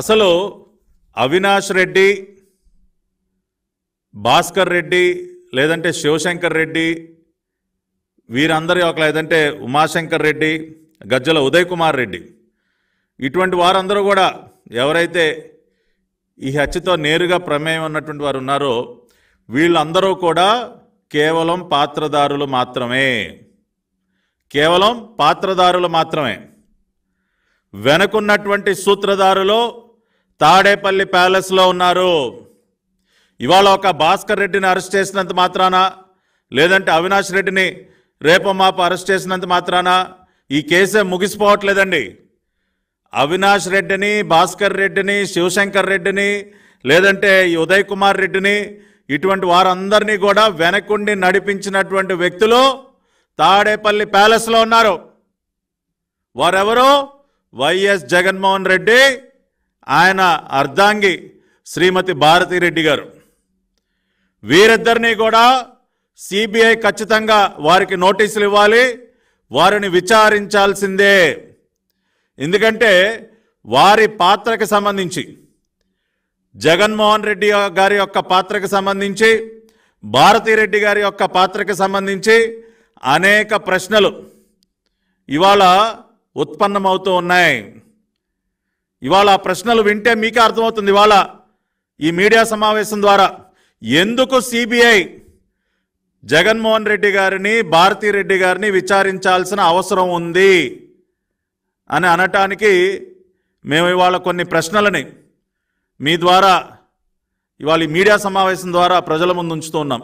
అసలు అవినాష్ రెడ్డి భాస్కర్ రెడ్డి లేదంటే శివశంకర్ రెడ్డి వీరందరి ఒక లేదంటే ఉమాశంకర్ రెడ్డి గజ్జల ఉదయ్ కుమార్ రెడ్డి ఇటువంటి వారందరూ కూడా ఎవరైతే ఈ హత్యతో నేరుగా ప్రమేయం ఉన్నటువంటి వారు ఉన్నారో వీళ్ళందరూ కూడా కేవలం పాత్రదారులు మాత్రమే కేవలం పాత్రదారులు మాత్రమే వెనకున్నటువంటి సూత్రధారులు తాడేపల్లి ప్యాలెస్లో ఉన్నారు ఇవాళ ఒక భాస్కర్ రెడ్డిని అరెస్ట్ చేసినంత మాత్రాన లేదంటే అవినాష్ రెడ్డిని రేపమాప అరెస్ట్ చేసినంత మాత్రాన ఈ కేసే ముగిసిపోవట్లేదండి అవినాష్ రెడ్డిని భాస్కర్ రెడ్డిని శివశంకర్ రెడ్డిని లేదంటే ఉదయ్ కుమార్ రెడ్డిని ఇటువంటి వారందరినీ కూడా వెనకుండి నడిపించినటువంటి వ్యక్తులు తాడేపల్లి ప్యాలెస్లో ఉన్నారు వారెవరో వైఎస్ జగన్మోహన్ రెడ్డి ఆయన అర్ధాంగి శ్రీమతి భారతిరెడ్డి గారు వీరిద్దరినీ కూడా సిబిఐ ఖచ్చితంగా వారికి నోటీసులు ఇవ్వాలి వారిని విచారించాల్సిందే ఎందుకంటే వారి పాత్రకు సంబంధించి జగన్మోహన్ రెడ్డి గారి యొక్క పాత్రకు సంబంధించి భారతిరెడ్డి గారి యొక్క పాత్రకు సంబంధించి అనేక ప్రశ్నలు ఇవాళ ఉత్పన్నమవుతూ ఉన్నాయి ఇవాళ ప్రశ్నలు వింటే మీకే అర్థమవుతుంది ఇవాళ ఈ మీడియా సమావేశం ద్వారా ఎందుకు సిబిఐ జగన్మోహన్ రెడ్డి గారిని భారతీ రెడ్డి గారిని విచారించాల్సిన అవసరం ఉంది అని అనటానికి మేము ఇవాళ కొన్ని ప్రశ్నలని మీ ద్వారా ఇవాళ ఈ మీడియా సమావేశం ద్వారా ప్రజల ముందు ఉంచుతున్నాం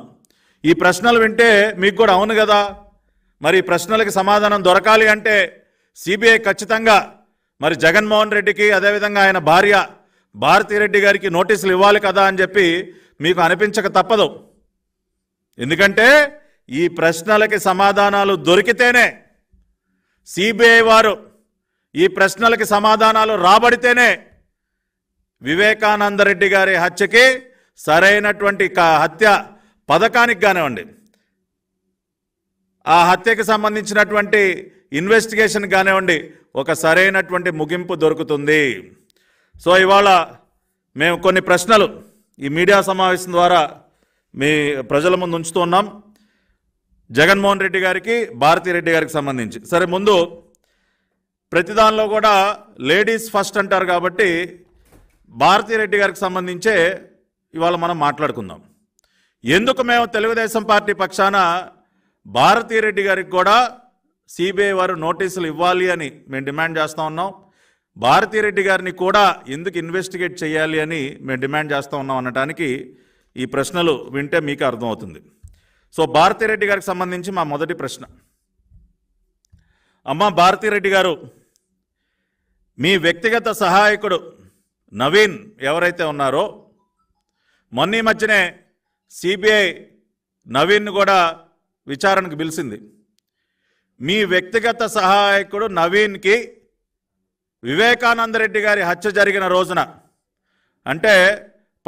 ఈ ప్రశ్నలు వింటే మీకు కూడా అవును కదా మరి ప్రశ్నలకి ప్రశ్నలకు సమాధానం దొరకాలి అంటే సిబిఐ ఖచ్చితంగా మరి జగన్మోహన్ రెడ్డికి అదేవిధంగా ఆయన భార్య భారతిరెడ్డి గారికి నోటీసులు ఇవ్వాలి కదా అని చెప్పి మీకు అనిపించక తప్పదు ఎందుకంటే ఈ ప్రశ్నలకి సమాధానాలు దొరికితేనే సిబిఐ వారు ఈ ప్రశ్నలకి సమాధానాలు రాబడితేనే వివేకానందరెడ్డి గారి హత్యకి సరైనటువంటి హత్య పథకానికి కానివ్వండి ఆ హత్యకి సంబంధించినటువంటి ఇన్వెస్టిగేషన్ కానివ్వండి ఒక సరైనటువంటి ముగింపు దొరుకుతుంది సో ఇవాళ మేము కొన్ని ప్రశ్నలు ఈ మీడియా సమావేశం ద్వారా మీ ప్రజల ముందు ఉంచుతున్నాం జగన్మోహన్ రెడ్డి గారికి రెడ్డి గారికి సంబంధించి సరే ముందు ప్రతి దానిలో కూడా లేడీస్ ఫస్ట్ అంటారు కాబట్టి రెడ్డి గారికి సంబంధించే ఇవాళ మనం మాట్లాడుకుందాం ఎందుకు మేము తెలుగుదేశం పార్టీ పక్షాన భారతీరెడ్డి గారికి కూడా సిబిఐ వారు నోటీసులు ఇవ్వాలి అని మేము డిమాండ్ చేస్తూ ఉన్నాం భారతీరెడ్డి గారిని కూడా ఎందుకు ఇన్వెస్టిగేట్ చేయాలి అని మేము డిమాండ్ చేస్తూ ఉన్నాం అనడానికి ఈ ప్రశ్నలు వింటే మీకు అర్థమవుతుంది సో భారతీరెడ్డి గారికి సంబంధించి మా మొదటి ప్రశ్న అమ్మ భారతీరెడ్డి గారు మీ వ్యక్తిగత సహాయకుడు నవీన్ ఎవరైతే ఉన్నారో మొన్న మధ్యనే సిబిఐ నవీన్ను కూడా విచారణకు పిలిచింది మీ వ్యక్తిగత సహాయకుడు నవీన్కి వివేకానందరెడ్డి గారి హత్య జరిగిన రోజున అంటే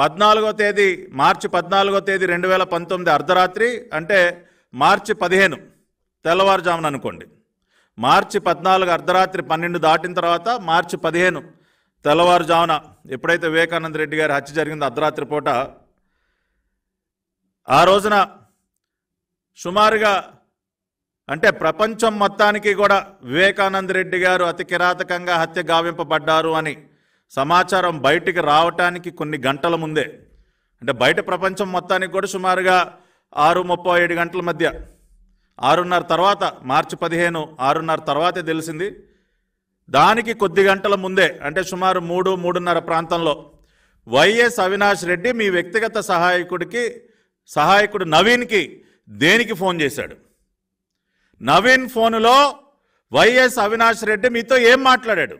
పద్నాలుగో తేదీ మార్చి పద్నాలుగో తేదీ రెండు వేల పంతొమ్మిది అర్ధరాత్రి అంటే మార్చి పదిహేను తెల్లవారుజామున అనుకోండి మార్చి పద్నాలుగు అర్ధరాత్రి పన్నెండు దాటిన తర్వాత మార్చి పదిహేను తెల్లవారుజామున ఎప్పుడైతే వివేకానందరెడ్డి గారి హత్య జరిగిందో అర్ధరాత్రి పూట ఆ రోజున సుమారుగా అంటే ప్రపంచం మొత్తానికి కూడా వివేకానంద రెడ్డి గారు అతి కిరాతకంగా హత్య గావింపబడ్డారు అని సమాచారం బయటికి రావటానికి కొన్ని గంటల ముందే అంటే బయట ప్రపంచం మొత్తానికి కూడా సుమారుగా ఆరు ముప్పై ఏడు గంటల మధ్య ఆరున్నర తర్వాత మార్చి పదిహేను ఆరున్నర తర్వాతే తెలిసింది దానికి కొద్ది గంటల ముందే అంటే సుమారు మూడు మూడున్నర ప్రాంతంలో వైఎస్ అవినాష్ రెడ్డి మీ వ్యక్తిగత సహాయకుడికి సహాయకుడు నవీన్కి దేనికి ఫోన్ చేశాడు నవీన్ ఫోనులో వైఎస్ అవినాష్ రెడ్డి మీతో ఏం మాట్లాడాడు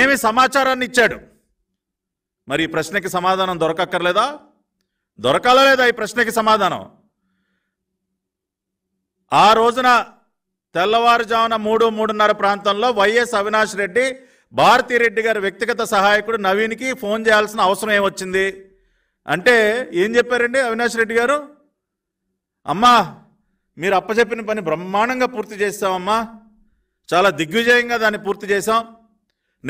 ఏమి సమాచారాన్ని ఇచ్చాడు మరి ఈ ప్రశ్నకి సమాధానం దొరకక్కర్లేదా దొరకాలలేదా లేదా ఈ ప్రశ్నకి సమాధానం ఆ రోజున తెల్లవారుజామున మూడు మూడున్నర ప్రాంతంలో వైఎస్ అవినాష్ రెడ్డి రెడ్డి గారి వ్యక్తిగత సహాయకుడు నవీన్కి ఫోన్ చేయాల్సిన అవసరం ఏమొచ్చింది అంటే ఏం చెప్పారండి అవినాష్ రెడ్డి గారు అమ్మా మీరు అప్పచెప్పిన పని బ్రహ్మాండంగా పూర్తి చేస్తామమ్మా చాలా దిగ్విజయంగా దాన్ని పూర్తి చేశాం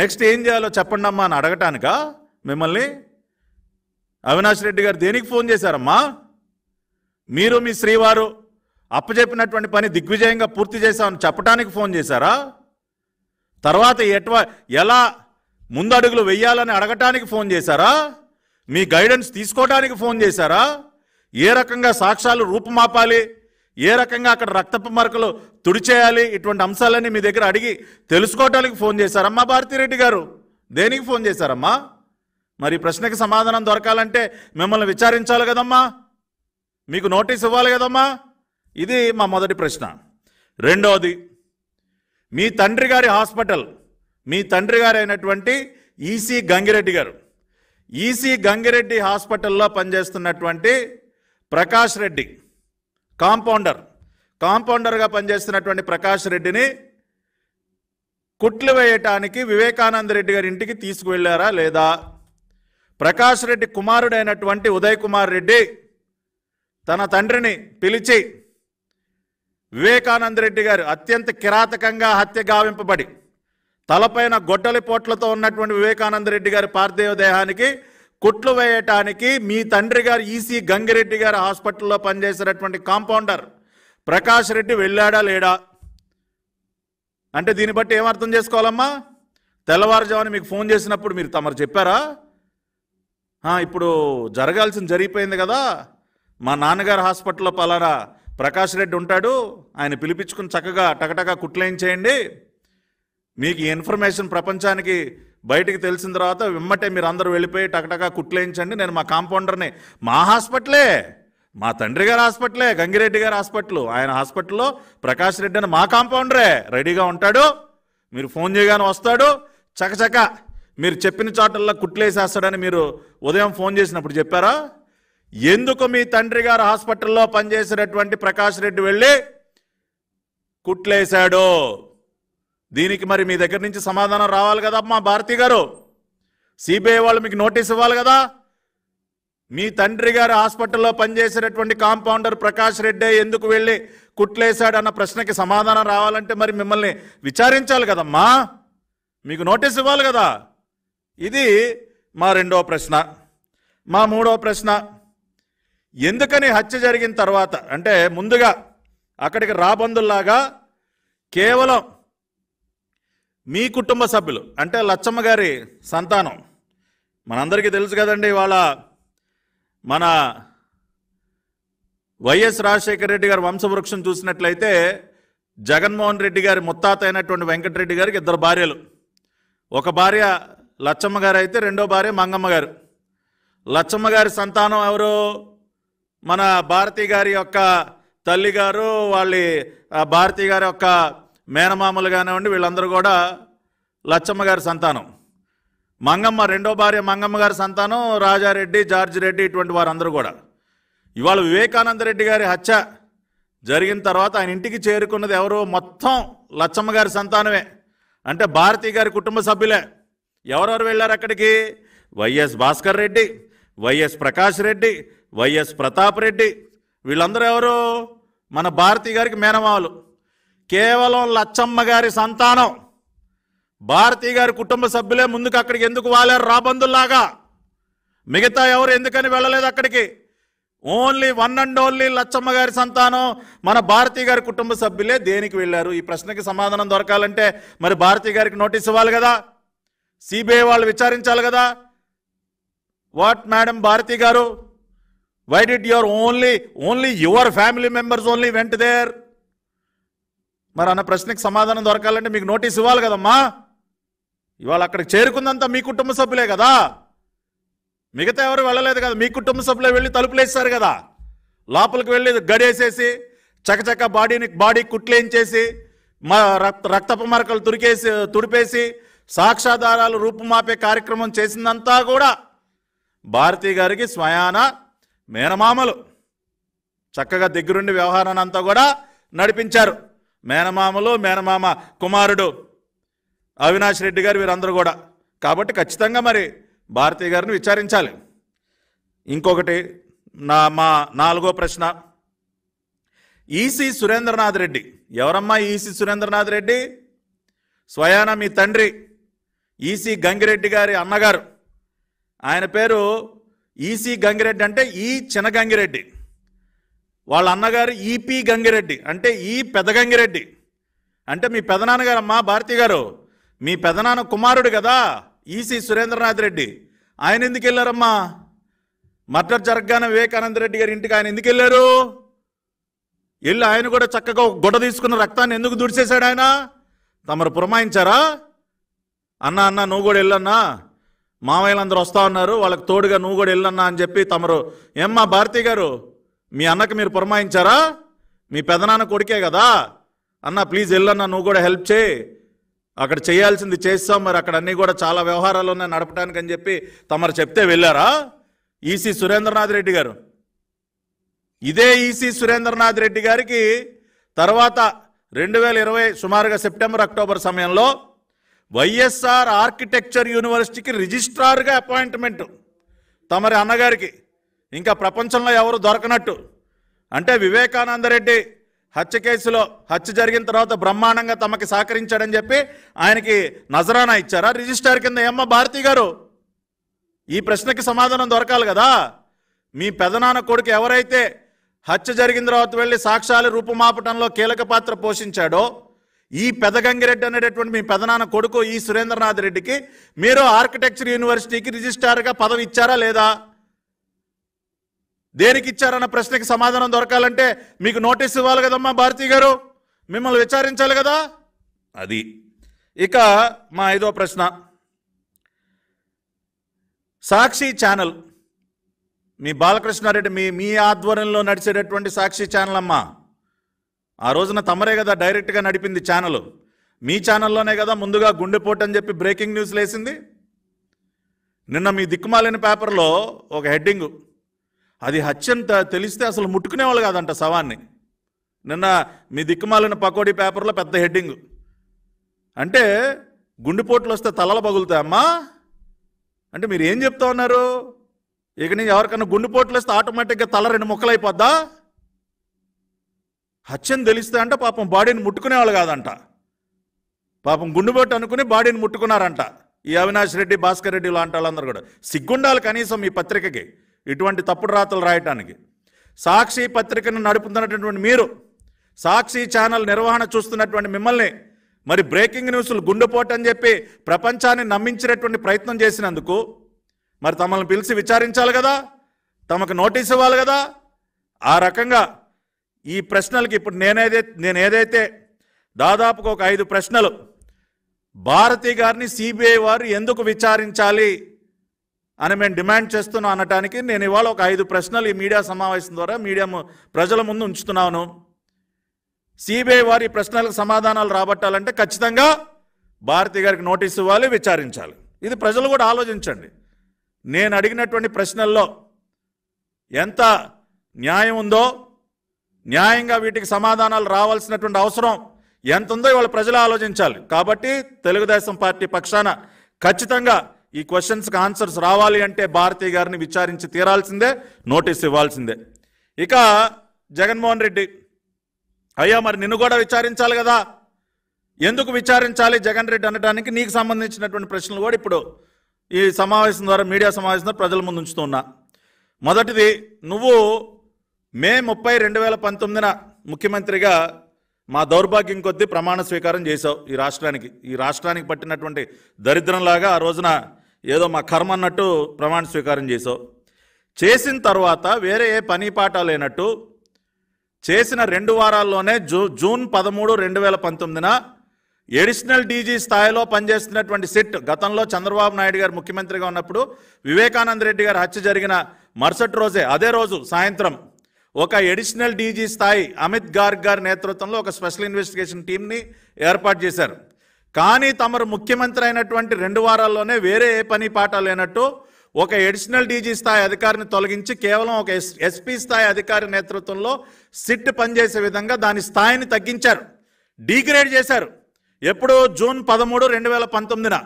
నెక్స్ట్ ఏం చేయాలో చెప్పండి అమ్మా అని అడగటానిక మిమ్మల్ని అవినాష్ రెడ్డి గారు దేనికి ఫోన్ చేశారమ్మా మీరు మీ శ్రీవారు అప్పచెప్పినటువంటి పని దిగ్విజయంగా పూర్తి చేశామని చెప్పడానికి ఫోన్ చేశారా తర్వాత ఎట్వ ఎలా ముందడుగులు వెయ్యాలని అడగటానికి ఫోన్ చేశారా మీ గైడెన్స్ తీసుకోవడానికి ఫోన్ చేశారా ఏ రకంగా సాక్ష్యాలు రూపుమాపాలి ఏ రకంగా అక్కడ రక్తపు మరకలు తుడిచేయాలి ఇటువంటి అంశాలన్నీ మీ దగ్గర అడిగి తెలుసుకోవటానికి ఫోన్ చేశారమ్మా భారతిరెడ్డి గారు దేనికి ఫోన్ చేశారమ్మా మరి ప్రశ్నకి సమాధానం దొరకాలంటే మిమ్మల్ని విచారించాలి కదమ్మా మీకు నోటీస్ ఇవ్వాలి కదమ్మా ఇది మా మొదటి ప్రశ్న రెండవది మీ తండ్రి గారి హాస్పిటల్ మీ తండ్రి గారు అయినటువంటి ఈసీ గంగిరెడ్డి గారు ఈసీ గంగిరెడ్డి హాస్పిటల్లో పనిచేస్తున్నటువంటి ప్రకాష్ రెడ్డి కాంపౌండర్ కాంపౌండర్గా పనిచేస్తున్నటువంటి ప్రకాష్ రెడ్డిని కుట్లు వేయటానికి వివేకానంద రెడ్డి గారి ఇంటికి తీసుకువెళ్ళారా లేదా ప్రకాష్ రెడ్డి కుమారుడైనటువంటి ఉదయ్ కుమార్ రెడ్డి తన తండ్రిని పిలిచి వివేకానంద రెడ్డి గారు అత్యంత కిరాతకంగా హత్య గావింపబడి తలపైన గొడ్డలి పోట్లతో ఉన్నటువంటి వివేకానంద రెడ్డి గారి పార్థివ దేహానికి కుట్లు వేయటానికి మీ తండ్రి గారు ఈసీ గంగిరెడ్డి గారు హాస్పిటల్లో పనిచేసినటువంటి కాంపౌండర్ ప్రకాష్ రెడ్డి వెళ్ళాడా లేడా అంటే దీన్ని బట్టి ఏమర్థం చేసుకోవాలమ్మా తెల్లవారుజామున మీకు ఫోన్ చేసినప్పుడు మీరు తమరు చెప్పారా ఇప్పుడు జరగాల్సింది జరిగిపోయింది కదా మా నాన్నగారు హాస్పిటల్లో పలానా ప్రకాష్ రెడ్డి ఉంటాడు ఆయన పిలిపించుకుని చక్కగా టకటకా కుట్లేం చేయండి మీకు ఇన్ఫర్మేషన్ ప్రపంచానికి బయటికి తెలిసిన తర్వాత వెమ్మటే మీరు అందరూ వెళ్ళిపోయి టకటకా కుట్లేయించండి నేను మా కాంపౌండర్ని మా హాస్పిటలే మా తండ్రి గారి హాస్పిటలే గంగిరెడ్డి గారి హాస్పిటల్ ఆయన హాస్పిటల్లో ప్రకాష్ రెడ్డి అని మా కాంపౌండరే రెడీగా ఉంటాడు మీరు ఫోన్ చేయగానే వస్తాడు చకచక మీరు చెప్పిన చోటల్లో కుట్లేసేస్తాడని మీరు ఉదయం ఫోన్ చేసినప్పుడు చెప్పారా ఎందుకు మీ తండ్రి గారు హాస్పిటల్లో పనిచేసినటువంటి ప్రకాష్ రెడ్డి వెళ్ళి కుట్లేశాడు దీనికి మరి మీ దగ్గర నుంచి సమాధానం రావాలి కదా మా భారతి గారు సిబిఐ వాళ్ళు మీకు నోటీస్ ఇవ్వాలి కదా మీ తండ్రి గారు హాస్పిటల్లో పనిచేసేటటువంటి కాంపౌండర్ ప్రకాష్ రెడ్డి ఎందుకు వెళ్ళి అన్న ప్రశ్నకి సమాధానం రావాలంటే మరి మిమ్మల్ని విచారించాలి కదమ్మా మీకు నోటీస్ ఇవ్వాలి కదా ఇది మా రెండవ ప్రశ్న మా మూడవ ప్రశ్న ఎందుకని హత్య జరిగిన తర్వాత అంటే ముందుగా అక్కడికి రాబందుల్లాగా కేవలం మీ కుటుంబ సభ్యులు అంటే లచ్చమ్మ గారి సంతానం మనందరికీ తెలుసు కదండి ఇవాళ మన వైఎస్ రాజశేఖర రెడ్డి గారి వంశవృక్షం చూసినట్లయితే జగన్మోహన్ రెడ్డి గారి ముత్తాత అయినటువంటి వెంకటరెడ్డి గారికి ఇద్దరు భార్యలు ఒక భార్య లచ్చమ్మ గారు అయితే రెండో భార్య మంగమ్మ గారు లచ్చమ్మ గారి సంతానం ఎవరు మన భారతి గారి యొక్క తల్లి గారు వాళ్ళ భారతి గారి యొక్క మేనమామలు కానివ్వండి వీళ్ళందరూ కూడా లచ్చమ్మ గారి సంతానం మంగమ్మ రెండో భార్య మంగమ్మ గారి సంతానం రాజారెడ్డి జార్జ్ రెడ్డి ఇటువంటి వారందరూ కూడా ఇవాళ వివేకానంద రెడ్డి గారి హత్య జరిగిన తర్వాత ఆయన ఇంటికి చేరుకున్నది ఎవరో మొత్తం లచ్చమ్మ గారి సంతానమే అంటే భారతీ గారి కుటుంబ సభ్యులే ఎవరెవరు వెళ్ళారు అక్కడికి Y S Bhaskar Reddy Y S Prakash Reddy Y S Pratap Reddy వీళ్ళందరూ ఎవరు మన భారతీ గారికి మేనమావలు కేవలం లచ్చమ్మ గారి సంతానం భారతీ గారి కుటుంబ సభ్యులే ముందుకు అక్కడికి ఎందుకు వాలారు రాబందుల్లాగా మిగతా ఎవరు ఎందుకని వెళ్ళలేదు అక్కడికి only one and only Lachchamma గారి సంతానం మన భారతీ గారి కుటుంబ సభ్యులే దేనికి వెళ్ళారు ఈ ప్రశ్నకి సమాధానం దొరకాలంటే మరి భారతీ గారికి నోటీస్ ఇవ్వాలి కదా సిబిఐ వాళ్ళు విచారించాలి కదా వాట్ మేడం భారతీ గారు why did your only only your family members only went there మరి అన్న ప్రశ్నకు సమాధానం దొరకాలంటే మీకు నోటీస్ ఇవ్వాలి కదమ్మా ఇవాళ అక్కడికి చేరుకుందంతా మీ కుటుంబ సభ్యులే కదా మిగతా ఎవరు వెళ్ళలేదు కదా మీ కుటుంబ సభ్యులే వెళ్ళి తలుపులేస్తారు కదా లోపలికి వెళ్ళి గడేసేసి చకచక బాడీని బాడీ కుట్లేంచేసి మా రక్త రక్తపు మరకలు తురికేసి తుడిపేసి సాక్ష్యాధారాలు రూపుమాపే కార్యక్రమం చేసిందంతా కూడా భారతి గారికి స్వయాన మేనమామలు చక్కగా దగ్గరుండి వ్యవహారాన్ని అంతా కూడా నడిపించారు మేనమామలు మేనమామ కుమారుడు అవినాష్ రెడ్డి గారు వీరందరూ కూడా కాబట్టి ఖచ్చితంగా మరి భారతీయ గారిని విచారించాలి ఇంకొకటి నా మా నాలుగో ప్రశ్న ఈసీ సురేంద్రనాథ్ రెడ్డి ఎవరమ్మా ఈసీ సురేంద్రనాథ్ రెడ్డి స్వయాన మీ తండ్రి ఈసీ గంగిరెడ్డి గారి అన్నగారు ఆయన పేరు ఈసీ గంగిరెడ్డి అంటే ఈ చిన్న గంగిరెడ్డి వాళ్ళ అన్నగారు ఈపి గంగిరెడ్డి అంటే ఈ పెదగంగిరెడ్డి అంటే మీ పెదనాన్నగారు అమ్మా భారతి గారు మీ పెదనాన్న కుమారుడు కదా ఈసీ సురేంద్రనాథ్ రెడ్డి ఆయన ఎందుకు వెళ్ళారమ్మా మర్డర్ జరగగానే వివేకానంద రెడ్డి గారి ఇంటికి ఆయన ఎందుకు వెళ్ళారు వెళ్ళి ఆయన కూడా చక్కగా గొడ తీసుకున్న రక్తాన్ని ఎందుకు దుడిచేశాడు ఆయన తమరు పురమాయించారా అన్న అన్న నువ్వు కూడా వెళ్ళన్నా మామయ్యలందరూ వస్తా ఉన్నారు వాళ్ళకి తోడుగా నువ్వు కూడా వెళ్ళన్నా అని చెప్పి తమరు ఏమ్మా భారతి గారు మీ అన్నకు మీరు పురమాయించారా మీ పెదనాన్న కొడుకే కదా అన్న ప్లీజ్ వెళ్ళన్నా నువ్వు కూడా హెల్ప్ చేయి అక్కడ చేయాల్సింది చేస్తాం మరి అక్కడ అన్నీ కూడా చాలా వ్యవహారాలు ఉన్నాయి నడపడానికి అని చెప్పి తమరు చెప్తే వెళ్ళారా ఈసీ e సురేంద్రనాథ్ రెడ్డి గారు ఇదే ఈసీ e సురేంద్రనాథ్ రెడ్డి గారికి తర్వాత రెండు వేల ఇరవై సుమారుగా సెప్టెంబర్ అక్టోబర్ సమయంలో వైఎస్ఆర్ ఆర్కిటెక్చర్ యూనివర్సిటీకి రిజిస్ట్రార్గా అపాయింట్మెంట్ తమరి అన్నగారికి ఇంకా ప్రపంచంలో ఎవరు దొరకనట్టు అంటే వివేకానందరెడ్డి హత్య కేసులో హత్య జరిగిన తర్వాత బ్రహ్మాండంగా తమకి సహకరించాడని చెప్పి ఆయనకి నజరానా ఇచ్చారా రిజిస్టార్ కింద ఏమ్మ భారతి గారు ఈ ప్రశ్నకి సమాధానం దొరకాలి కదా మీ పెదనాన్న కొడుకు ఎవరైతే హత్య జరిగిన తర్వాత వెళ్ళి సాక్ష్యాలు రూపమాపటంలో కీలక పాత్ర పోషించాడో ఈ పెదగంగిరెడ్డి అనేటటువంటి మీ పెదనాన్న కొడుకు ఈ సురేంద్రనాథ్ రెడ్డికి మీరు ఆర్కిటెక్చర్ యూనివర్సిటీకి రిజిస్టార్గా పదవి ఇచ్చారా లేదా దేనికి ఇచ్చారన్న ప్రశ్నకి సమాధానం దొరకాలంటే మీకు నోటీస్ ఇవ్వాలి కదమ్మా భారతి గారు మిమ్మల్ని విచారించాలి కదా అది ఇక మా ఐదో ప్రశ్న సాక్షి ఛానల్ మీ బాలకృష్ణారెడ్డి మీ మీ ఆధ్వర్యంలో నడిచేటటువంటి సాక్షి ఛానల్ అమ్మా ఆ రోజున తమరే కదా డైరెక్ట్గా నడిపింది ఛానల్ మీ ఛానల్లోనే కదా ముందుగా గుండెపోటు అని చెప్పి బ్రేకింగ్ న్యూస్ లేసింది నిన్న మీ దిక్కుమాలిన పేపర్లో ఒక హెడ్డింగు అది హత్యంత తెలిస్తే అసలు ముట్టుకునేవాళ్ళు కాదంట శవాన్ని నిన్న మీ దిక్కుమాలిన పకోడీ పేపర్లో పెద్ద హెడ్డింగ్ అంటే గుండెపోట్లు వస్తే తలలు పగులుతాయి అమ్మా అంటే మీరు ఏం చెప్తా ఉన్నారు ఇక నుంచి ఎవరికైనా గుండెపోట్లు వస్తే ఆటోమేటిక్గా తల రెండు ముక్కలు అయిపోద్దా హత్యం తెలిస్తే అంటే పాపం బాడీని ముట్టుకునేవాళ్ళు కాదంట పాపం గుండెపోటు అనుకుని బాడీని ముట్టుకున్నారంట ఈ అవినాష్ రెడ్డి భాస్కర్ రెడ్డి లాంటి వాళ్ళందరూ కూడా సిగ్గుండాలి కనీసం ఈ పత్రికకి ఇటువంటి తప్పుడు రాతలు రాయటానికి సాక్షి పత్రికను నడుపుతున్నటువంటి మీరు సాక్షి ఛానల్ నిర్వహణ చూస్తున్నటువంటి మిమ్మల్ని మరి బ్రేకింగ్ న్యూస్లు గుండెపోటు అని చెప్పి ప్రపంచాన్ని నమ్మించినటువంటి ప్రయత్నం చేసినందుకు మరి తమల్ని పిలిచి విచారించాలి కదా తమకు నోటీస్ ఇవ్వాలి కదా ఆ రకంగా ఈ ప్రశ్నలకి ఇప్పుడు నేనేదే నేను ఏదైతే దాదాపుగా ఒక ఐదు ప్రశ్నలు భారతి గారిని సిబిఐ వారు ఎందుకు విచారించాలి అని మేము డిమాండ్ చేస్తున్నాం అనటానికి నేను ఇవాళ ఒక ఐదు ప్రశ్నలు ఈ మీడియా సమావేశం ద్వారా మీడియా ప్రజల ముందు ఉంచుతున్నాను సిబిఐ వారి ప్రశ్నలకు సమాధానాలు రాబట్టాలంటే ఖచ్చితంగా భారతి గారికి నోటీస్ ఇవ్వాలి విచారించాలి ఇది ప్రజలు కూడా ఆలోచించండి నేను అడిగినటువంటి ప్రశ్నల్లో ఎంత న్యాయం ఉందో న్యాయంగా వీటికి సమాధానాలు రావాల్సినటువంటి అవసరం ఎంత ఉందో ఇవాళ ప్రజలు ఆలోచించాలి కాబట్టి తెలుగుదేశం పార్టీ పక్షాన ఖచ్చితంగా ఈ క్వశ్చన్స్కి ఆన్సర్స్ రావాలి అంటే భారతి గారిని విచారించి తీరాల్సిందే నోటీస్ ఇవ్వాల్సిందే ఇక జగన్మోహన్ రెడ్డి అయ్యా మరి నిన్ను కూడా విచారించాలి కదా ఎందుకు విచారించాలి జగన్ రెడ్డి అనడానికి నీకు సంబంధించినటువంటి ప్రశ్నలు కూడా ఇప్పుడు ఈ సమావేశం ద్వారా మీడియా సమావేశం ద్వారా ప్రజల ముందు ఉన్నా మొదటిది నువ్వు మే ముప్పై రెండు వేల పంతొమ్మిదిన ముఖ్యమంత్రిగా మా దౌర్భాగ్యం కొద్దీ ప్రమాణ స్వీకారం చేశావు ఈ రాష్ట్రానికి ఈ రాష్ట్రానికి పట్టినటువంటి దరిద్రంలాగా ఆ రోజున ఏదో మా కర్మ అన్నట్టు ప్రమాణ స్వీకారం చేసావు చేసిన తర్వాత వేరే ఏ పని పాట లేనట్టు చేసిన రెండు వారాల్లోనే జూ జూన్ పదమూడు రెండు వేల పంతొమ్మిదిన ఎడిషనల్ డీజీ స్థాయిలో పనిచేస్తున్నటువంటి సిట్ గతంలో చంద్రబాబు నాయుడు గారు ముఖ్యమంత్రిగా ఉన్నప్పుడు వివేకానంద రెడ్డి గారు హత్య జరిగిన మరుసటి రోజే అదే రోజు సాయంత్రం ఒక ఎడిషనల్ డీజీ స్థాయి అమిత్ గార్గ్ గారి నేతృత్వంలో ఒక స్పెషల్ ఇన్వెస్టిగేషన్ టీంని ఏర్పాటు చేశారు కానీ తమరు ముఖ్యమంత్రి అయినటువంటి రెండు వారాల్లోనే వేరే ఏ పని పాట లేనట్టు ఒక ఎడిషనల్ డీజీ స్థాయి అధికారిని తొలగించి కేవలం ఒక ఎస్పీ స్థాయి అధికారి నేతృత్వంలో సిట్ పనిచేసే విధంగా దాని స్థాయిని తగ్గించారు డీగ్రేడ్ చేశారు ఎప్పుడు జూన్ పదమూడు రెండు వేల పంతొమ్మిదిన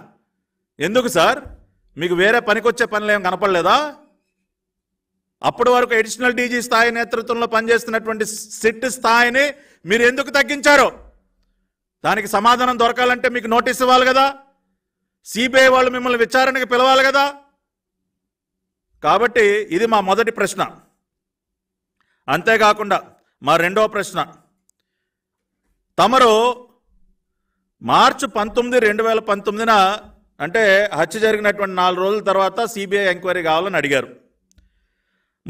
ఎందుకు సార్ మీకు వేరే పనికొచ్చే పనులు ఏం కనపడలేదా అప్పటి వరకు ఎడిషనల్ డీజీ స్థాయి నేతృత్వంలో పనిచేస్తున్నటువంటి సిట్ స్థాయిని మీరు ఎందుకు తగ్గించారు దానికి సమాధానం దొరకాలంటే మీకు నోటీస్ ఇవ్వాలి కదా సిబిఐ వాళ్ళు మిమ్మల్ని విచారణకు పిలవాలి కదా కాబట్టి ఇది మా మొదటి ప్రశ్న అంతేకాకుండా మా రెండవ ప్రశ్న తమరు మార్చి పంతొమ్మిది రెండు వేల పంతొమ్మిదిన అంటే హత్య జరిగినటువంటి నాలుగు రోజుల తర్వాత సిబిఐ ఎంక్వైరీ కావాలని అడిగారు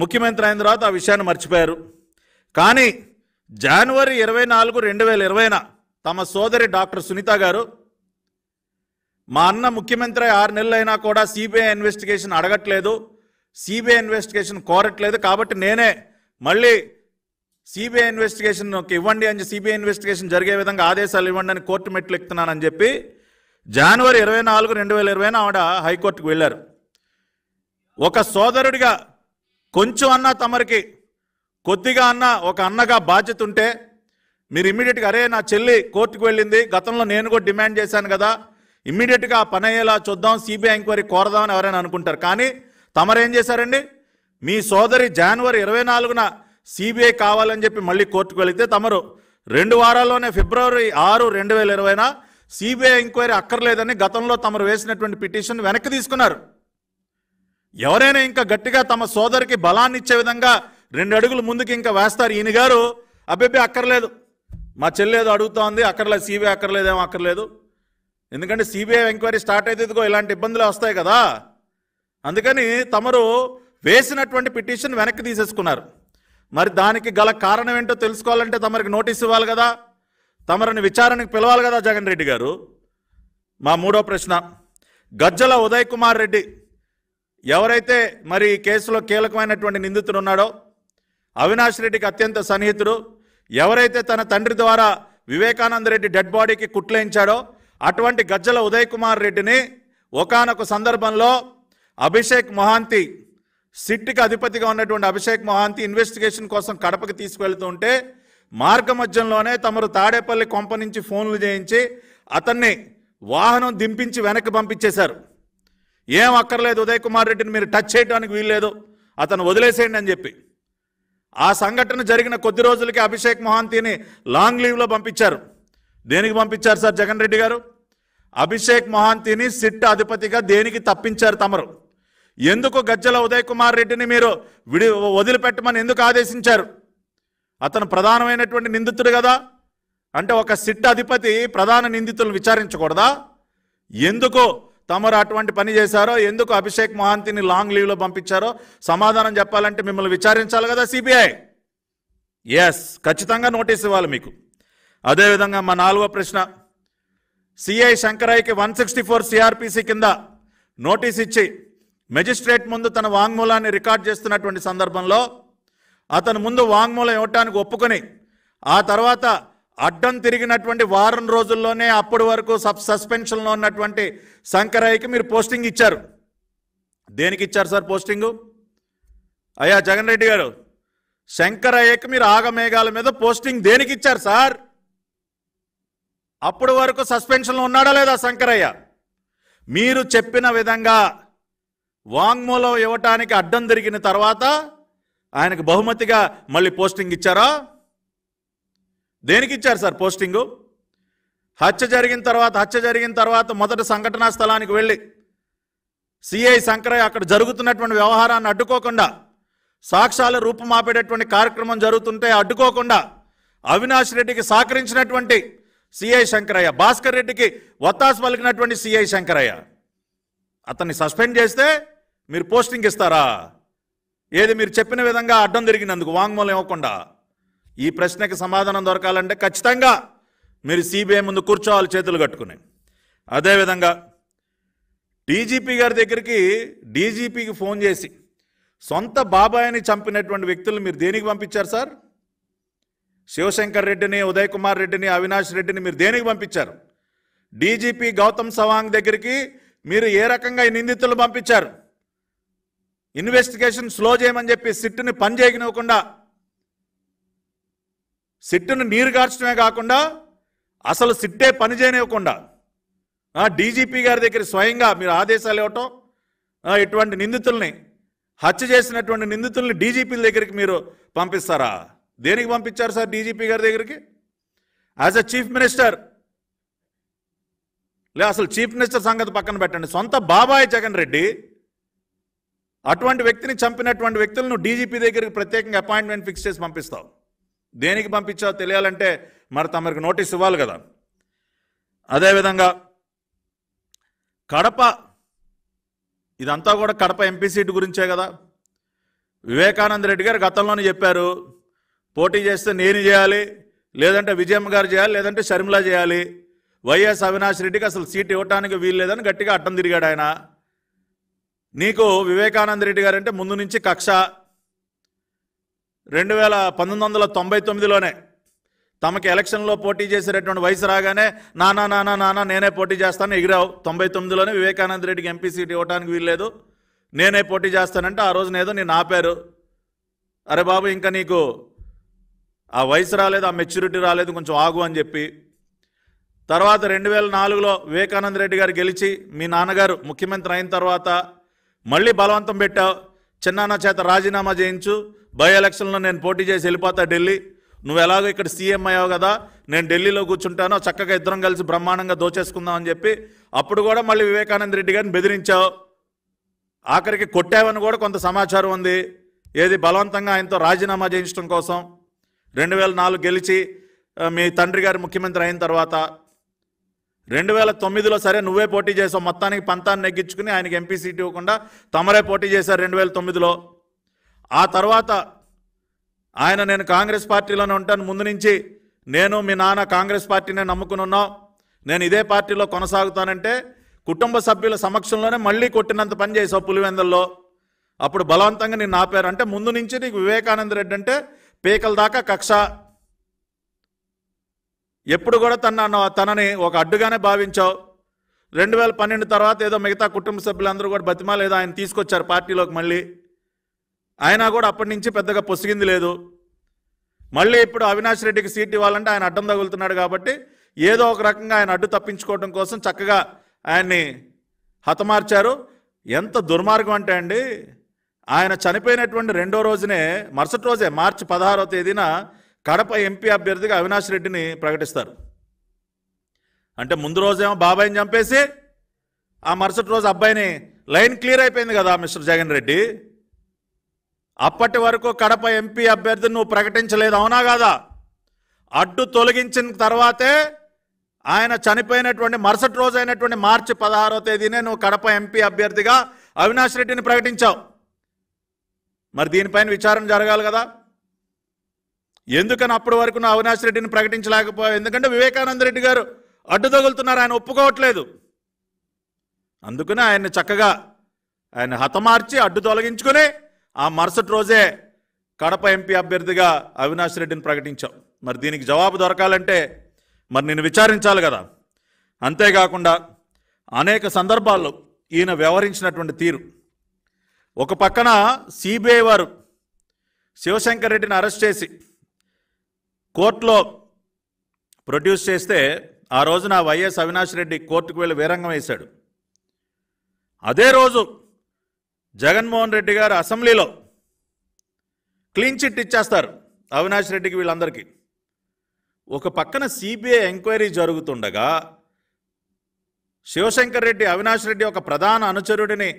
ముఖ్యమంత్రి అయిన తర్వాత ఆ విషయాన్ని మర్చిపోయారు కానీ జనవరి ఇరవై నాలుగు రెండు వేల ఇరవైన తమ సోదరి డాక్టర్ సునీత గారు మా అన్న ముఖ్యమంత్రి ఆరు నెలలైనా కూడా సిబిఐ ఇన్వెస్టిగేషన్ అడగట్లేదు సిబిఐ ఇన్వెస్టిగేషన్ కోరట్లేదు కాబట్టి నేనే మళ్ళీ సిబిఐ ఇన్వెస్టిగేషన్ ఇవ్వండి అని సిబిఐ ఇన్వెస్టిగేషన్ జరిగే విధంగా ఆదేశాలు ఇవ్వండి అని కోర్టు మెట్లు ఎక్కుతున్నానని చెప్పి జనవరి ఇరవై నాలుగు రెండు వేల ఇరవై ఆవిడ హైకోర్టుకు వెళ్ళారు ఒక సోదరుడిగా కొంచెం అన్న తమరికి కొద్దిగా అన్న ఒక అన్నగా బాధ్యత ఉంటే మీరు ఇమ్మీడియట్గా అరే నా చెల్లి కోర్టుకు వెళ్ళింది గతంలో నేను కూడా డిమాండ్ చేశాను కదా ఇమ్మీడియట్గా ఆ పని అయ్యేలా చూద్దాం సిబిఐ ఎంక్వైరీ కోరదామని ఎవరైనా అనుకుంటారు కానీ తమరేం చేశారండి మీ సోదరి జనవరి ఇరవై నాలుగున సిబిఐ కావాలని చెప్పి మళ్ళీ కోర్టుకు వెళితే తమరు రెండు వారాల్లోనే ఫిబ్రవరి ఆరు రెండు వేల ఇరవైన సిబిఐ ఎంక్వైరీ అక్కర్లేదని గతంలో తమరు వేసినటువంటి పిటిషన్ వెనక్కి తీసుకున్నారు ఎవరైనా ఇంకా గట్టిగా తమ సోదరికి బలాన్ని ఇచ్చే విధంగా రెండు అడుగులు ముందుకు ఇంకా వేస్తారు ఈయన గారు అబ్బెబ్బే అక్కర్లేదు మా చెల్లేదో అడుగుతా ఉంది అక్కర్లేదు సీబీఐ అక్కర్లేదేమో అక్కర్లేదు ఎందుకంటే సిబిఐ ఎంక్వైరీ స్టార్ట్ అవుతుంది ఇలాంటి ఇబ్బందులు వస్తాయి కదా అందుకని తమరు వేసినటువంటి పిటిషన్ వెనక్కి తీసేసుకున్నారు మరి దానికి గల కారణం ఏంటో తెలుసుకోవాలంటే తమరికి నోటీస్ ఇవ్వాలి కదా తమరిని విచారణకు పిలవాలి కదా జగన్ రెడ్డి గారు మా మూడో ప్రశ్న గజ్జల ఉదయ్ కుమార్ రెడ్డి ఎవరైతే మరి కేసులో కీలకమైనటువంటి నిందితుడు ఉన్నాడో అవినాష్ రెడ్డికి అత్యంత సన్నిహితుడు ఎవరైతే తన తండ్రి ద్వారా వివేకానంద రెడ్డి డెడ్ బాడీకి కుట్లేయించాడో అటువంటి గజ్జల ఉదయ్ కుమార్ రెడ్డిని ఒకనొక సందర్భంలో అభిషేక్ మొహాంతి సిట్కి అధిపతిగా ఉన్నటువంటి అభిషేక్ మొహాంతి ఇన్వెస్టిగేషన్ కోసం కడపకి ఉంటే మార్గ మధ్యంలోనే తమరు తాడేపల్లి కొంప నుంచి ఫోన్లు చేయించి అతన్ని వాహనం దింపించి వెనక్కి పంపించేశారు ఏం అక్కర్లేదు ఉదయ్ కుమార్ రెడ్డిని మీరు టచ్ చేయడానికి వీల్లేదు అతను వదిలేసేయండి అని చెప్పి ఆ సంఘటన జరిగిన కొద్ది రోజులకి అభిషేక్ మొహాంతిని లాంగ్ లీవ్లో పంపించారు దేనికి పంపించారు సార్ జగన్ రెడ్డి గారు అభిషేక్ మొహాంతిని సిట్ అధిపతిగా దేనికి తప్పించారు తమరు ఎందుకు గజ్జల ఉదయ్ కుమార్ రెడ్డిని మీరు విడి వదిలిపెట్టమని ఎందుకు ఆదేశించారు అతను ప్రధానమైనటువంటి నిందితుడు కదా అంటే ఒక సిట్ అధిపతి ప్రధాన నిందితులను విచారించకూడదా ఎందుకు తమరు అటువంటి పని చేశారో ఎందుకు అభిషేక్ మహాంతిని లాంగ్ లీవ్లో పంపించారో సమాధానం చెప్పాలంటే మిమ్మల్ని విచారించాలి కదా సిబిఐ ఎస్ ఖచ్చితంగా నోటీస్ ఇవ్వాలి మీకు అదేవిధంగా మా నాలుగో ప్రశ్న సిఐ శంకరయ్యకి వన్ సిక్స్టీ ఫోర్ సిఆర్పిసి కింద నోటీస్ ఇచ్చి మెజిస్ట్రేట్ ముందు తన వాంగ్మూలాన్ని రికార్డ్ చేస్తున్నటువంటి సందర్భంలో అతను ముందు వాంగ్మూలం ఇవ్వటానికి ఒప్పుకొని ఆ తర్వాత అడ్డం తిరిగినటువంటి వారం రోజుల్లోనే అప్పటి వరకు సబ్ సస్పెన్షన్లో ఉన్నటువంటి శంకరయ్యకి మీరు పోస్టింగ్ ఇచ్చారు దేనికి ఇచ్చారు సార్ పోస్టింగు అయ్యా జగన్ రెడ్డి గారు శంకరయ్యకి మీరు ఆగమేఘాల మీద పోస్టింగ్ దేనికి ఇచ్చారు సార్ అప్పటి వరకు సస్పెన్షన్లో ఉన్నాడా లేదా శంకరయ్య మీరు చెప్పిన విధంగా వాంగ్మూలం ఇవ్వటానికి అడ్డం తిరిగిన తర్వాత ఆయనకు బహుమతిగా మళ్ళీ పోస్టింగ్ ఇచ్చారా దేనికి ఇచ్చారు సార్ పోస్టింగు హత్య జరిగిన తర్వాత హత్య జరిగిన తర్వాత మొదట సంఘటనా స్థలానికి వెళ్ళి సిఐ శంకరయ్య అక్కడ జరుగుతున్నటువంటి వ్యవహారాన్ని అడ్డుకోకుండా సాక్ష్యాలు రూపమాపేటటువంటి కార్యక్రమం జరుగుతుంటే అడ్డుకోకుండా అవినాష్ రెడ్డికి సహకరించినటువంటి సిఐ శంకరయ్య భాస్కర్ రెడ్డికి ఒత్తాసు పలికినటువంటి సిఐ శంకరయ్య అతన్ని సస్పెండ్ చేస్తే మీరు పోస్టింగ్ ఇస్తారా ఏది మీరు చెప్పిన విధంగా అడ్డం తిరిగినందుకు వాంగ్మూలం ఇవ్వకుండా ఈ ప్రశ్నకి సమాధానం దొరకాలంటే ఖచ్చితంగా మీరు సిబిఐ ముందు కూర్చోవాలి చేతులు కట్టుకుని అదేవిధంగా డీజీపీ గారి దగ్గరికి డీజీపీకి ఫోన్ చేసి సొంత బాబాయ్ని చంపినటువంటి వ్యక్తులు మీరు దేనికి పంపించారు సార్ శివశంకర్ రెడ్డిని ఉదయ్ కుమార్ రెడ్డిని అవినాష్ రెడ్డిని మీరు దేనికి పంపించారు డీజీపీ గౌతమ్ సవాంగ్ దగ్గరికి మీరు ఏ రకంగా ఈ నిందితులు పంపించారు ఇన్వెస్టిగేషన్ స్లో చేయమని చెప్పి సిట్టుని చేయనివ్వకుండా సిట్టును నీరు గార్చడమే కాకుండా అసలు సిట్టే పని చేయనివ్వకుండా డీజీపీ గారి దగ్గర స్వయంగా మీరు ఆదేశాలు ఇవ్వటం ఇటువంటి నిందితుల్ని హత్య చేసినటువంటి నిందితుల్ని డీజీపీ దగ్గరికి మీరు పంపిస్తారా దేనికి పంపించారు సార్ డీజీపీ గారి దగ్గరికి యాజ్ అ చీఫ్ మినిస్టర్ లే అసలు చీఫ్ మినిస్టర్ సంగతి పక్కన పెట్టండి సొంత బాబాయ్ జగన్ రెడ్డి అటువంటి వ్యక్తిని చంపినటువంటి వ్యక్తులను డీజీపీ దగ్గరికి ప్రత్యేకంగా అపాయింట్మెంట్ ఫిక్స్ చేసి పంపిస్తావు దేనికి పంపించావో తెలియాలంటే మరి తమరికి నోటీస్ ఇవ్వాలి కదా అదేవిధంగా కడప ఇదంతా కూడా కడప ఎంపీ సీటు గురించే కదా వివేకానంద రెడ్డి గారు గతంలోనే చెప్పారు పోటీ చేస్తే నేను చేయాలి లేదంటే విజయమ్మ గారు చేయాలి లేదంటే షర్మిల చేయాలి వైఎస్ అవినాష్ రెడ్డికి అసలు సీట్ ఇవ్వటానికి వీల్లేదని గట్టిగా అట్టం తిరిగాడు ఆయన నీకు వివేకానంద రెడ్డి గారంటే ముందు నుంచి కక్ష రెండు వేల పంతొమ్మిది వందల తొంభై తొమ్మిదిలోనే తమకి ఎలక్షన్లో పోటీ చేసేటటువంటి వయసు రాగానే నానా నానా నానా నేనే పోటీ చేస్తాను ఎగిరావు తొంభై తొమ్మిదిలోనే వివేకానంద రెడ్డికి ఎంపీ సీట్ ఇవ్వడానికి వీల్లేదు నేనే పోటీ చేస్తానంటే ఆ రోజున ఏదో నేను ఆపారు అరే బాబు ఇంకా నీకు ఆ వయసు రాలేదు ఆ మెచ్యూరిటీ రాలేదు కొంచెం ఆగు అని చెప్పి తర్వాత రెండు వేల నాలుగులో వివేకానంద రెడ్డి గారు గెలిచి మీ నాన్నగారు ముఖ్యమంత్రి అయిన తర్వాత మళ్ళీ బలవంతం పెట్టావు చిన్నాన్న చేత రాజీనామా చేయించు బై ఎలక్షన్లో నేను పోటీ చేసి వెళ్ళిపోతా ఢిల్లీ నువ్వు ఎలాగో ఇక్కడ సీఎం అయ్యావు కదా నేను ఢిల్లీలో కూర్చుంటానో చక్కగా ఇద్దరం కలిసి బ్రహ్మాండంగా దోచేసుకుందాం అని చెప్పి అప్పుడు కూడా మళ్ళీ వివేకానంద రెడ్డి గారిని బెదిరించావు ఆఖరికి కొట్టావని కూడా కొంత సమాచారం ఉంది ఏది బలవంతంగా ఆయనతో రాజీనామా చేయించడం కోసం రెండు వేల నాలుగు గెలిచి మీ తండ్రి గారు ముఖ్యమంత్రి అయిన తర్వాత రెండు వేల తొమ్మిదిలో సరే నువ్వే పోటీ చేసావు మొత్తానికి పంతాన్ని నెగ్గించుకుని ఆయనకి ఎంపీ సీట్ ఇవ్వకుండా తమరే పోటీ చేశారు రెండు వేల తొమ్మిదిలో ఆ తర్వాత ఆయన నేను కాంగ్రెస్ పార్టీలోనే ఉంటాను ముందు నుంచి నేను మీ నాన్న కాంగ్రెస్ పార్టీనే నమ్ముకుని ఉన్నావు నేను ఇదే పార్టీలో కొనసాగుతానంటే కుటుంబ సభ్యుల సమక్షంలోనే మళ్ళీ కొట్టినంత పని చేసావు పులివెందల్లో అప్పుడు బలవంతంగా నేను ఆపారు అంటే ముందు నుంచి నీకు వివేకానంద రెడ్డి అంటే పీకల దాకా కక్ష ఎప్పుడు కూడా తన తనని ఒక అడ్డుగానే భావించావు రెండు వేల పన్నెండు తర్వాత ఏదో మిగతా కుటుంబ సభ్యులందరూ కూడా బతిమాలు ఏదో ఆయన తీసుకొచ్చారు పార్టీలోకి మళ్ళీ ఆయన కూడా అప్పటి నుంచి పెద్దగా పొసిగింది లేదు మళ్ళీ ఇప్పుడు అవినాష్ రెడ్డికి సీట్ ఇవ్వాలంటే ఆయన అడ్డం తగులుతున్నాడు కాబట్టి ఏదో ఒక రకంగా ఆయన అడ్డు తప్పించుకోవడం కోసం చక్కగా ఆయన్ని హతమార్చారు ఎంత దుర్మార్గం అంటే అండి ఆయన చనిపోయినటువంటి రెండో రోజునే మరుసటి రోజే మార్చి పదహారో తేదీన కడప ఎంపీ అభ్యర్థిగా అవినాష్ రెడ్డిని ప్రకటిస్తారు అంటే ముందు రోజేమో బాబాయిని చంపేసి ఆ మరుసటి రోజు అబ్బాయిని లైన్ క్లియర్ అయిపోయింది కదా మిస్టర్ జగన్ రెడ్డి అప్పటి వరకు కడప ఎంపీ అభ్యర్థిని నువ్వు ప్రకటించలేదు అవునా కాదా అడ్డు తొలగించిన తర్వాతే ఆయన చనిపోయినటువంటి మరుసటి రోజు అయినటువంటి మార్చి పదహారో తేదీనే నువ్వు కడప ఎంపీ అభ్యర్థిగా అవినాష్ రెడ్డిని ప్రకటించావు మరి దీనిపైన విచారణ జరగాలి కదా ఎందుకని అప్పటి వరకు నా అవినాష్ రెడ్డిని ప్రకటించలేకపోయా ఎందుకంటే వివేకానంద రెడ్డి గారు అడ్డు తగులుతున్నారు ఆయన ఒప్పుకోవట్లేదు అందుకనే ఆయన్ని చక్కగా ఆయన హతమార్చి అడ్డు తొలగించుకుని ఆ మరుసటి రోజే కడప ఎంపీ అభ్యర్థిగా అవినాష్ రెడ్డిని ప్రకటించాం మరి దీనికి జవాబు దొరకాలంటే మరి నేను విచారించాలి కదా అంతేకాకుండా అనేక సందర్భాల్లో ఈయన వ్యవహరించినటువంటి తీరు ఒక పక్కన సిబిఐ వారు శివశంకర్ రెడ్డిని అరెస్ట్ చేసి కోర్టులో ప్రొడ్యూస్ చేస్తే ఆ రోజున వైఎస్ అవినాష్ రెడ్డి కోర్టుకు వెళ్ళి వీరంగం వేశాడు అదే రోజు జగన్మోహన్ రెడ్డి గారు అసెంబ్లీలో క్లీన్ చిట్ ఇచ్చేస్తారు అవినాష్ రెడ్డికి వీళ్ళందరికీ ఒక పక్కన సిబిఐ ఎంక్వైరీ జరుగుతుండగా శివశంకర్ రెడ్డి అవినాష్ రెడ్డి ఒక ప్రధాన అనుచరుడిని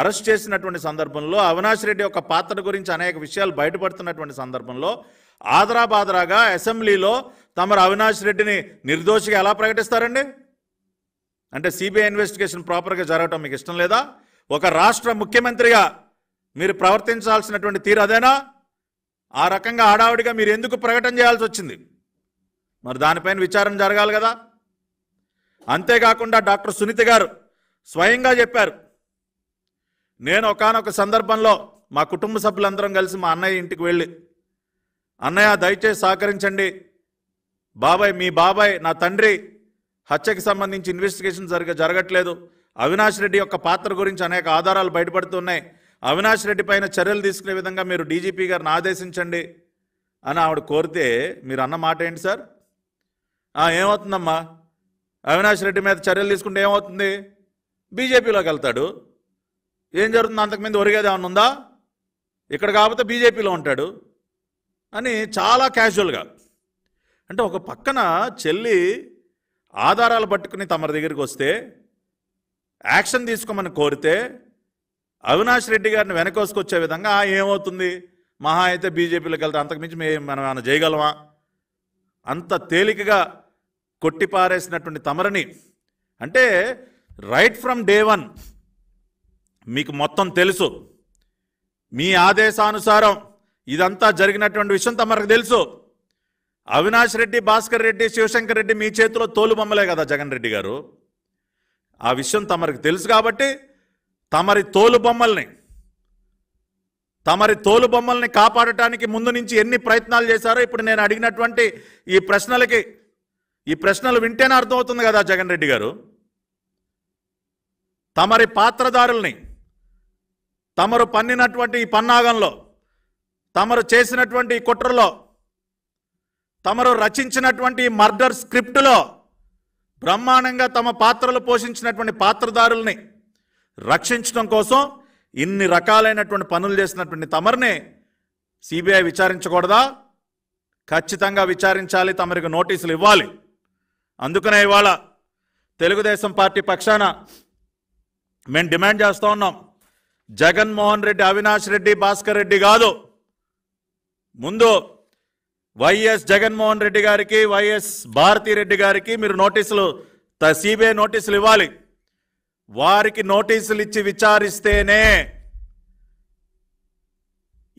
అరెస్ట్ చేసినటువంటి సందర్భంలో అవినాష్ రెడ్డి యొక్క పాత్ర గురించి అనేక విషయాలు బయటపడుతున్నటువంటి సందర్భంలో ఆదరాబాదరాగా అసెంబ్లీలో తమరు అవినాష్ రెడ్డిని నిర్దోషిగా ఎలా ప్రకటిస్తారండి అంటే సిబిఐ ఇన్వెస్టిగేషన్ ప్రాపర్గా జరగటం మీకు ఇష్టం లేదా ఒక రాష్ట్ర ముఖ్యమంత్రిగా మీరు ప్రవర్తించాల్సినటువంటి తీరు అదేనా ఆ రకంగా ఆడావిడిగా మీరు ఎందుకు ప్రకటన చేయాల్సి వచ్చింది మరి దానిపైన విచారణ జరగాలి కదా అంతేకాకుండా డాక్టర్ సునీత గారు స్వయంగా చెప్పారు నేను ఒకనొక సందర్భంలో మా కుటుంబ సభ్యులందరం కలిసి మా అన్నయ్య ఇంటికి వెళ్ళి అన్నయ్య దయచేసి సహకరించండి బాబాయ్ మీ బాబాయ్ నా తండ్రి హత్యకి సంబంధించి ఇన్వెస్టిగేషన్ సరిగ్గా జరగట్లేదు అవినాష్ రెడ్డి యొక్క పాత్ర గురించి అనేక ఆధారాలు బయటపడుతున్నాయి అవినాష్ రెడ్డి పైన చర్యలు తీసుకునే విధంగా మీరు డీజీపీ గారిని ఆదేశించండి అని ఆవిడ కోరితే మీరు అన్న మాట ఏంటి సార్ ఏమవుతుందమ్మా అవినాష్ రెడ్డి మీద చర్యలు తీసుకుంటే ఏమవుతుంది బీజేపీలోకి వెళ్తాడు ఏం జరుగుతుంది అంతకుముందు ఒరిగేది ఏమన్నా ఉందా ఇక్కడ కాకపోతే బీజేపీలో ఉంటాడు అని చాలా క్యాజువల్గా అంటే ఒక పక్కన చెల్లి ఆధారాలు పట్టుకుని తమరి దగ్గరికి వస్తే యాక్షన్ తీసుకోమని కోరితే అవినాష్ రెడ్డి గారిని వెనకోసుకొచ్చే విధంగా ఏమవుతుంది మహా అయితే బీజేపీలోకి వెళ్తే అంతకుమించి మనం ఏమైనా చేయగలమా అంత తేలికగా కొట్టిపారేసినటువంటి తమరని అంటే రైట్ ఫ్రమ్ డే వన్ మీకు మొత్తం తెలుసు మీ ఆదేశానుసారం ఇదంతా జరిగినటువంటి విషయం తమకు తెలుసు అవినాష్ రెడ్డి భాస్కర్ రెడ్డి శివశంకర్ రెడ్డి మీ చేతిలో తోలు బొమ్మలే కదా జగన్ రెడ్డి గారు ఆ విషయం తమరికి తెలుసు కాబట్టి తమరి తోలు బొమ్మల్ని తమరి తోలు బొమ్మల్ని కాపాడటానికి ముందు నుంచి ఎన్ని ప్రయత్నాలు చేశారో ఇప్పుడు నేను అడిగినటువంటి ఈ ప్రశ్నలకి ఈ ప్రశ్నలు వింటేనే అర్థమవుతుంది కదా జగన్ రెడ్డి గారు తమరి పాత్రదారుల్ని తమరు పన్నినటువంటి ఈ పన్నాగంలో తమరు చేసినటువంటి కుట్రలో తమరు రచించినటువంటి మర్డర్ స్క్రిప్టులో బ్రహ్మాండంగా తమ పాత్రలు పోషించినటువంటి పాత్రదారుల్ని రక్షించడం కోసం ఇన్ని రకాలైనటువంటి పనులు చేసినటువంటి తమరిని సిబిఐ విచారించకూడదా ఖచ్చితంగా విచారించాలి తమరికి నోటీసులు ఇవ్వాలి అందుకనే ఇవాళ తెలుగుదేశం పార్టీ పక్షాన మేము డిమాండ్ చేస్తూ ఉన్నాం జగన్మోహన్ రెడ్డి అవినాష్ రెడ్డి భాస్కర్ రెడ్డి కాదు ముందు వైఎస్ జగన్మోహన్ రెడ్డి గారికి వైఎస్ భారతిరెడ్డి గారికి మీరు నోటీసులు సిబిఐ నోటీసులు ఇవ్వాలి వారికి నోటీసులు ఇచ్చి విచారిస్తేనే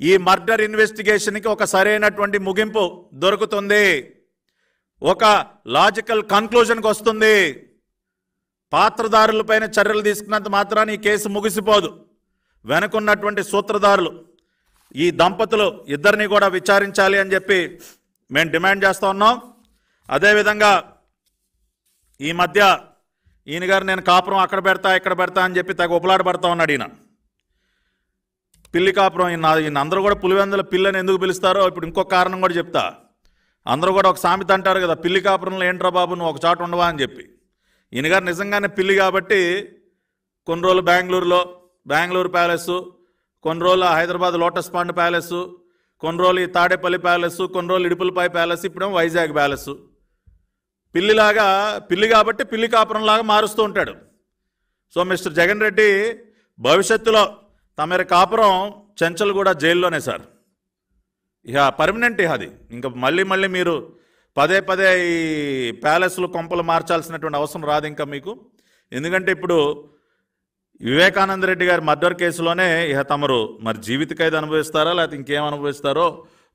ఈ మర్డర్ ఇన్వెస్టిగేషన్కి ఒక సరైనటువంటి ముగింపు దొరుకుతుంది ఒక లాజికల్ కన్క్లూజన్కి వస్తుంది పాత్రదారులపైన చర్యలు తీసుకున్నంత మాత్రాన్ని ఈ కేసు ముగిసిపోదు వెనుకున్నటువంటి సూత్రధారులు ఈ దంపతులు ఇద్దరిని కూడా విచారించాలి అని చెప్పి మేము డిమాండ్ చేస్తూ ఉన్నాం అదేవిధంగా ఈ మధ్య ఈయన గారు నేను కాపురం అక్కడ పెడతా ఇక్కడ పెడతా అని చెప్పి తగ్గ ఉపలాట పడతా ఉన్నాడు ఈయన పిల్లి కాపురం ఈయన ఈయన అందరూ కూడా పులివెందుల పిల్లని ఎందుకు పిలుస్తారో ఇప్పుడు ఇంకొక కారణం కూడా చెప్తా అందరూ కూడా ఒక సామెత అంటారు కదా పిల్లి కాపురంలో ఏంట్రా బాబు నువ్వు ఒక చాటు ఉండవా అని చెప్పి ఈయన గారు నిజంగానే పిల్లి కాబట్టి కొన్ని రోజులు బెంగళూరులో బెంగళూరు ప్యాలెస్ కొన్ని రోజులు హైదరాబాద్ లోటస్ పాండ్ ప్యాలెస్ కొన్ని రోజులు ఈ తాడేపల్లి ప్యాలెస్ కొన్ని రోజులు ఇడుపులపై ప్యాలెస్ ఇప్పుడేమో వైజాగ్ ప్యాలెస్ పిల్లిలాగా పిల్లి కాబట్టి పిల్లి కాపురంలాగా మారుస్తూ ఉంటాడు సో మిస్టర్ జగన్ రెడ్డి భవిష్యత్తులో తమరి కాపురం చెంచలు కూడా జైల్లోనే సార్ ఇక పర్మనెంట్ ఇహ అది ఇంకా మళ్ళీ మళ్ళీ మీరు పదే పదే ఈ ప్యాలెస్లు కొంపలు మార్చాల్సినటువంటి అవసరం రాదు ఇంకా మీకు ఎందుకంటే ఇప్పుడు వివేకానంద రెడ్డి గారి మర్డర్ కేసులోనే ఇహ తమరు మరి జీవిత ఖైదు అనుభవిస్తారో లేకపోతే ఇంకేం అనుభవిస్తారో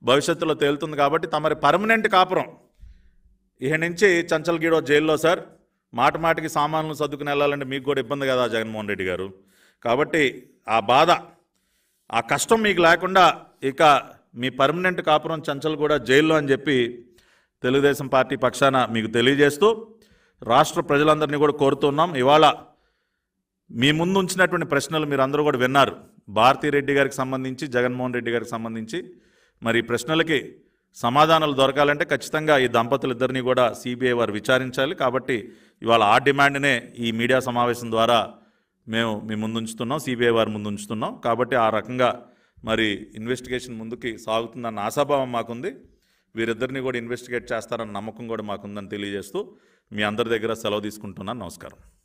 భవిష్యత్తులో తేలుతుంది కాబట్టి తమరి పర్మనెంట్ కాపురం ఇహ నుంచి చంచల్గీడో జైల్లో సార్ మాట మాటికి సామాన్లు సర్దుకుని వెళ్ళాలంటే మీకు కూడా ఇబ్బంది కదా జగన్మోహన్ రెడ్డి గారు కాబట్టి ఆ బాధ ఆ కష్టం మీకు లేకుండా ఇక మీ పర్మనెంట్ కాపురం చంచల్ కూడా జైల్లో అని చెప్పి తెలుగుదేశం పార్టీ పక్షాన మీకు తెలియజేస్తూ రాష్ట్ర ప్రజలందరినీ కూడా కోరుతున్నాం ఇవాళ మీ ముందు ఉంచినటువంటి ప్రశ్నలు మీరు అందరూ కూడా విన్నారు భారతీ రెడ్డి గారికి సంబంధించి జగన్మోహన్ రెడ్డి గారికి సంబంధించి మరి ప్రశ్నలకి సమాధానాలు దొరకాలంటే ఖచ్చితంగా ఈ దంపతులు ఇద్దరినీ కూడా సిబిఐ వారు విచారించాలి కాబట్టి ఇవాళ ఆ డిమాండ్నే ఈ మీడియా సమావేశం ద్వారా మేము మీ ముందుంచుతున్నాం సిబిఐ వారి ముందు ఉంచుతున్నాం కాబట్టి ఆ రకంగా మరి ఇన్వెస్టిగేషన్ ముందుకి సాగుతుందన్న ఆశాభావం మాకుంది వీరిద్దరిని కూడా ఇన్వెస్టిగేట్ చేస్తారన్న నమ్మకం కూడా మాకుందని తెలియజేస్తూ మీ అందరి దగ్గర సెలవు తీసుకుంటున్నాను నమస్కారం